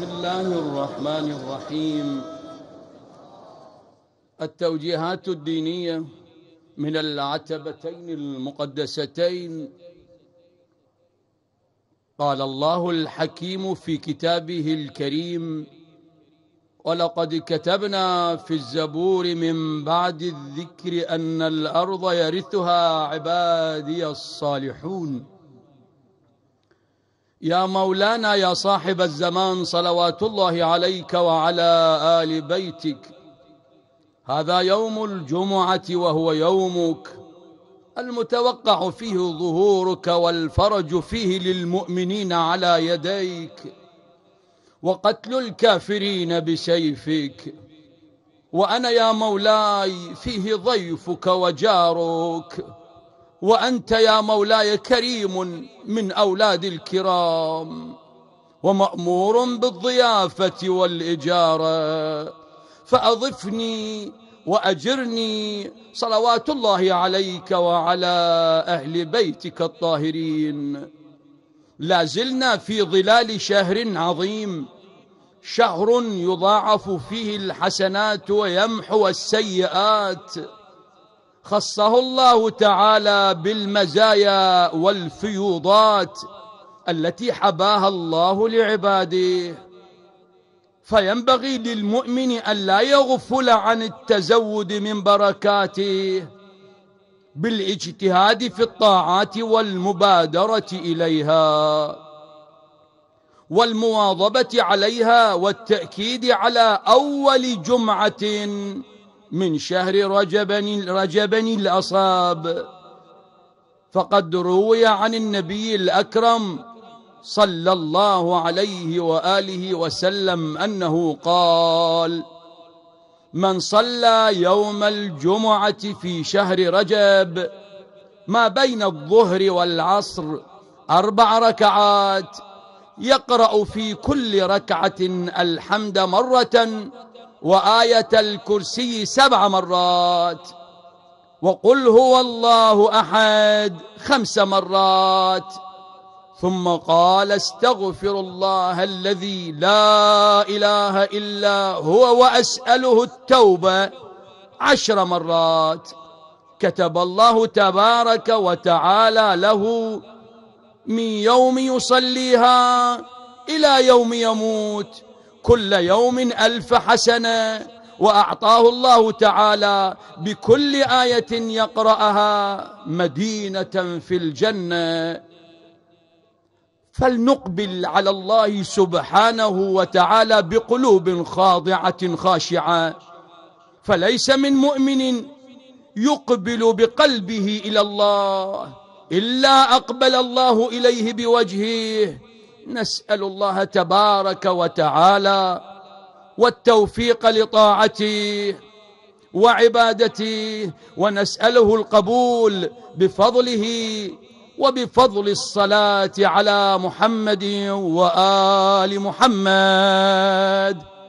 بسم الله الرحمن الرحيم التوجيهات الدينية من العتبتين المقدستين قال الله الحكيم في كتابه الكريم ولقد كتبنا في الزبور من بعد الذكر أن الأرض يرثها عبادي الصالحون يا مولانا يا صاحب الزمان صلوات الله عليك وعلى آل بيتك هذا يوم الجمعة وهو يومك المتوقع فيه ظهورك والفرج فيه للمؤمنين على يديك وقتل الكافرين بسيفك وأنا يا مولاي فيه ضيفك وجارك وأنت يا مولاي كريم من أولاد الكرام ومأمور بالضيافة والإجارة فأضفني وأجرني صلوات الله عليك وعلى أهل بيتك الطاهرين لازلنا في ظلال شهر عظيم شهر يضاعف فيه الحسنات ويمحو السيئات خصه الله تعالى بالمزايا والفيوضات التي حباها الله لعباده فينبغي للمؤمن أن لا يغفل عن التزود من بركاته بالاجتهاد في الطاعات والمبادرة إليها والمواظبة عليها والتأكيد على أول جمعة من شهر رجب رجب الأصاب فقد روي عن النبي الأكرم صلى الله عليه وآله وسلم أنه قال من صلى يوم الجمعة في شهر رجب ما بين الظهر والعصر أربع ركعات يقرأ في كل ركعة الحمد مرة وآية الكرسي سبع مرات وقل هو الله أحد خمس مرات ثم قال استغفر الله الذي لا إله إلا هو وأسأله التوبة عشر مرات كتب الله تبارك وتعالى له من يوم يصليها إلى يوم يموت كل يوم ألف حسنة وأعطاه الله تعالى بكل آية يقرأها مدينة في الجنة فلنقبل على الله سبحانه وتعالى بقلوب خاضعة خاشعة فليس من مؤمن يقبل بقلبه إلى الله إلا أقبل الله إليه بوجهه نسأل الله تبارك وتعالى والتوفيق لطاعته وعبادته ونسأله القبول بفضله وبفضل الصلاة على محمد وآل محمد